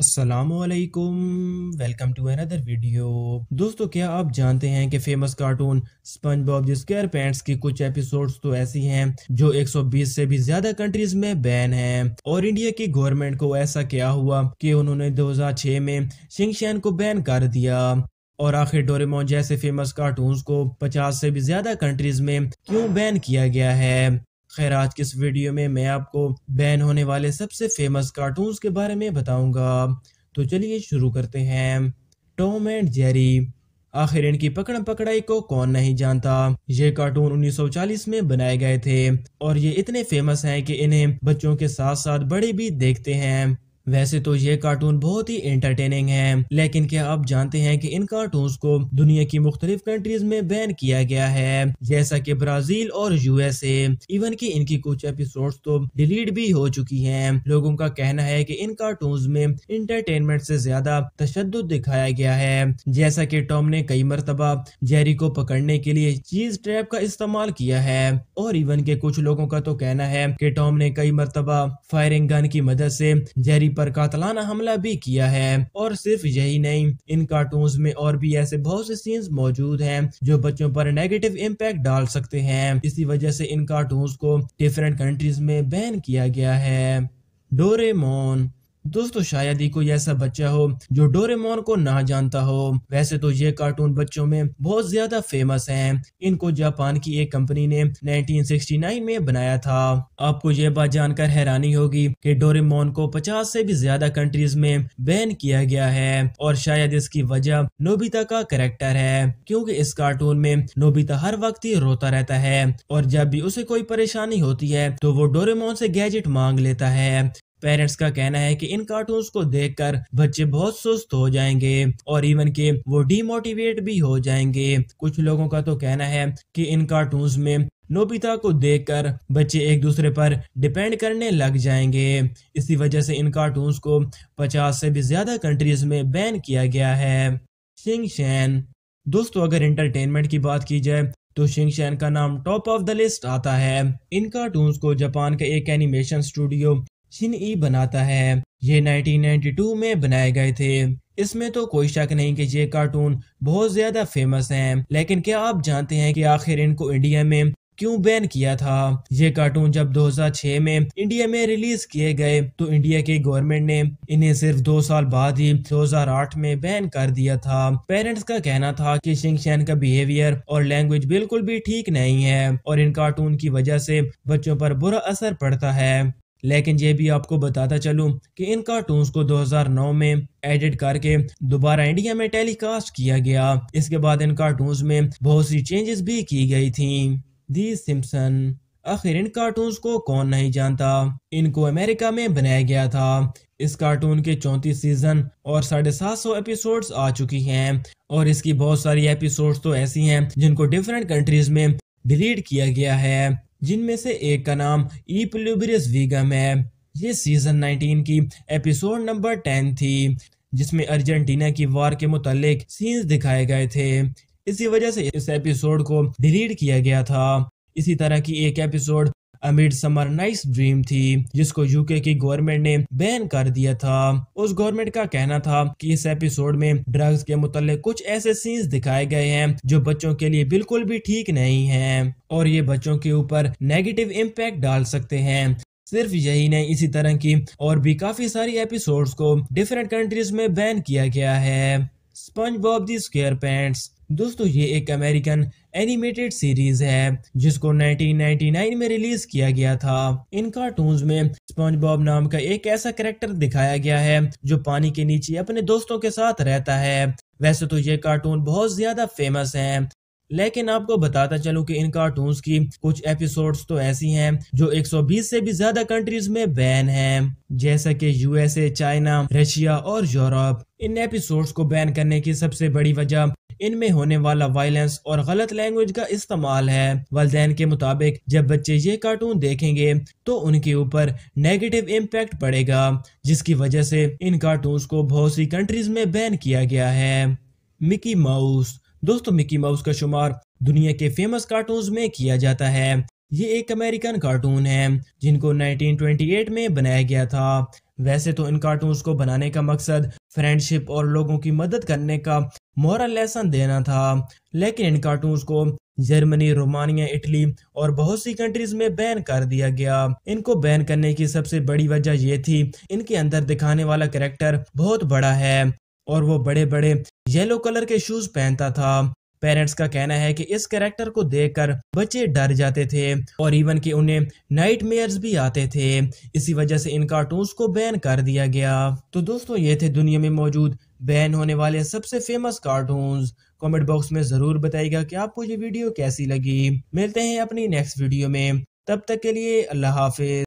असलकुम welcome to another video दोस्तों क्या आप जानते हैं कि famous cartoon SpongeBob SquarePants की कुछ एपिसोड्स तो ऐसी हैं जो 120 से भी ज्यादा कंट्रीज में बैन हैं और इंडिया की गवर्नमेंट को ऐसा क्या हुआ कि उन्होंने 2006 में शिंगशैन को बैन कर दिया और आखिर डोरेमोन जैसे फेमस कार्टून को 50 से भी ज्यादा कंट्रीज में क्यों बैन किया गया है खैर आज के इस वीडियो में मैं आपको बैन होने वाले सबसे फेमस कार्टून के बारे में बताऊंगा तो चलिए शुरू करते हैं टॉम एंड जेरी आखिर इनकी पकड़ पकड़ाई को कौन नहीं जानता ये कार्टून 1940 में बनाए गए थे और ये इतने फेमस हैं कि इन्हें बच्चों के साथ साथ बड़े भी देखते हैं वैसे तो ये कार्टून बहुत ही एंटरटेनिंग है लेकिन क्या आप जानते हैं कि इन कार्टून को दुनिया की मुख्तलिफ कंट्रीज में बैन किया गया है जैसा कि ब्राजील और यूएसए इवन कि इनकी कुछ एपिसोड तो डिलीट भी हो चुकी है लोगों का कहना है की इन कार्टून में इंटरटेनमेंट से ज्यादा तशद दिखाया गया है जैसा की टॉम ने कई मरतबा जेरी को पकड़ने के लिए चीज ट्रैप का इस्तेमाल किया है और इवन के कुछ लोगों का तो कहना है की टॉम ने कई मरतबा फायरिंग गन की मदद ऐसी जेरी पर कातलाना हमला भी किया है और सिर्फ यही नहीं इन कार्टून में और भी ऐसे बहुत से सीन्स मौजूद है जो बच्चों पर नेगेटिव इम्पैक्ट डाल सकते हैं इसी वजह से इन कार्टून को डिफरेंट कंट्रीज में बैन किया गया है डोरेमोन दोस्तों शायद ही कोई ऐसा बच्चा हो जो डोरेमोन को ना जानता हो वैसे तो ये कार्टून बच्चों में बहुत ज्यादा फेमस हैं। इनको जापान की एक कंपनी ने 1969 में बनाया था आपको ये बात जानकर हैरानी होगी कि डोरेमोन को 50 से भी ज्यादा कंट्रीज में बैन किया गया है और शायद इसकी वजह नोबिता का करेक्टर है क्यूँकी इस कार्टून में नोबिता हर वक्त ही रोता रहता है और जब भी उसे कोई परेशानी होती है तो वो डोरेमोन से गैजेट मांग लेता है पेरेंट्स का कहना है कि इन कार्टून को देखकर बच्चे बहुत सुस्त हो जाएंगे और इवन के वो डिमोटिवेट भी हो जाएंगे कुछ लोगों का तो कहना है कि इन कार्टून में नोबिता को देखकर बच्चे एक दूसरे पर डिपेंड करने लग जाएंगे इसी वजह से इन कार्टून्स को 50 से भी ज्यादा कंट्रीज में बैन किया गया है शिंग शैन दोस्तों अगर इंटरटेनमेंट की बात की जाए तो शिंगशैन का नाम टॉप ऑफ द लिस्ट आता है इन कार्टून को जापान का एक एनिमेशन स्टूडियो शिन ई बनाता है ये 1992 में बनाए गए थे इसमें तो कोई शक नहीं कि ये कार्टून बहुत ज्यादा फेमस हैं लेकिन क्या आप जानते हैं कि आखिर इनको इंडिया में क्यों बैन किया था ये कार्टून जब 2006 में इंडिया में रिलीज किए गए तो इंडिया के गवर्नमेंट ने इन्हें सिर्फ दो साल बाद ही 2008 में बैन कर दिया था पेरेंट्स का कहना था कि शिंगशैन का बिहेवियर और लैंग्वेज बिल्कुल भी ठीक नहीं है और इन कार्टून की वजह से बच्चों पर बुरा असर पड़ता है लेकिन ये भी आपको बताता चलूं कि इन कार्टून्स को 2009 में एडिट करके दोबारा इंडिया में टेलीकास्ट किया गया इसके बाद इन कार्टून्स में बहुत सी चेंजेस भी की गई थी दी सिम्सन आखिर इन कार्टून्स को कौन नहीं जानता इनको अमेरिका में बनाया गया था इस कार्टून के चौंतीस सीजन और साढ़े सात सौ एपिसोड आ चुकी हैं और इसकी बहुत सारी एपिसोड्स तो ऐसी हैं जिनको डिफरेंट कंट्रीज में डिलीट किया गया है जिनमें से एक का नाम ई वीगम है ये सीजन 19 की एपिसोड नंबर 10 थी जिसमें अर्जेंटीना की वार के मुतालिक सीन्स दिखाए गए थे इसी वजह से इस एपिसोड को डिलीट किया गया था इसी तरह की एक episode amid summer nice dream थी जिसको यूके की गवर्नमेंट ने बैन कर दिया था उस गवर्नमेंट का कहना था कि इस एपिसोड में ड्रग्स के मुतल कुछ ऐसे सीन्स दिखाए गए हैं जो बच्चों के लिए बिल्कुल भी ठीक नहीं है और ये बच्चों के ऊपर नेगेटिव इम्पैक्ट डाल सकते हैं सिर्फ यही नहीं इसी तरह की और भी काफी सारी एपिसोड्स को डिफरेंट कंट्रीज में बैन किया गया है SpongeBob the SquarePants दोस्तों ये एक अमेरिकन एनिमेटेड सीरीज है जिसको 1999 में रिलीज किया गया था इन कार्टून में स्पॉन्ज बॉब नाम का एक ऐसा करेक्टर दिखाया गया है जो पानी के नीचे अपने दोस्तों के साथ रहता है वैसे तो ये कार्टून बहुत ज्यादा फेमस है लेकिन आपको बताता चलूं कि इन कार्टून की कुछ एपिसोड्स तो ऐसी हैं जो 120 से भी ज्यादा कंट्रीज में बैन हैं, जैसा कि यूएसए चाइना रशिया और यूरोप इन एपिसोड्स को बैन करने की सबसे बड़ी वजह इनमें होने वाला वायलेंस और गलत लैंग्वेज का इस्तेमाल है वालदेन के मुताबिक जब बच्चे ये कार्टून देखेंगे तो उनके ऊपर नेगेटिव इम्पेक्ट पड़ेगा जिसकी वजह से इन कार्टून को बहुत सी कंट्रीज में बैन किया गया है मिकी माउस दोस्तों मिकी माउस का शुमार दुनिया के फेमस कार्टून में किया जाता है ये एक अमेरिकन कार्टून है जिनको 1928 में बनाया गया था वैसे तो इन कार्टून्स को बनाने का मकसद फ्रेंडशिप और लोगों की मदद करने का मॉरल लेसन देना था लेकिन इन कार्टून्स को जर्मनी रोमानिया इटली और बहुत सी कंट्रीज में बैन कर दिया गया इनको बैन करने की सबसे बड़ी वजह ये थी इनके अंदर दिखाने वाला करेक्टर बहुत बड़ा है और वो बड़े बड़े येलो कलर के शूज पहनता था पेरेंट्स का कहना है कि इस कैरेक्टर को देखकर बच्चे डर जाते थे और इवन कि उन्हें नाइट भी आते थे इसी वजह से इन कार्टून्स को बैन कर दिया गया तो दोस्तों ये थे दुनिया में मौजूद बैन होने वाले सबसे फेमस कार्टून्स कमेंट बॉक्स में ज़रूर बताइएगा कि आपको ये वीडियो कैसी लगी मिलते हैं अपनी नेक्स्ट वीडियो में तब तक के लिए अल्लाह हाफिज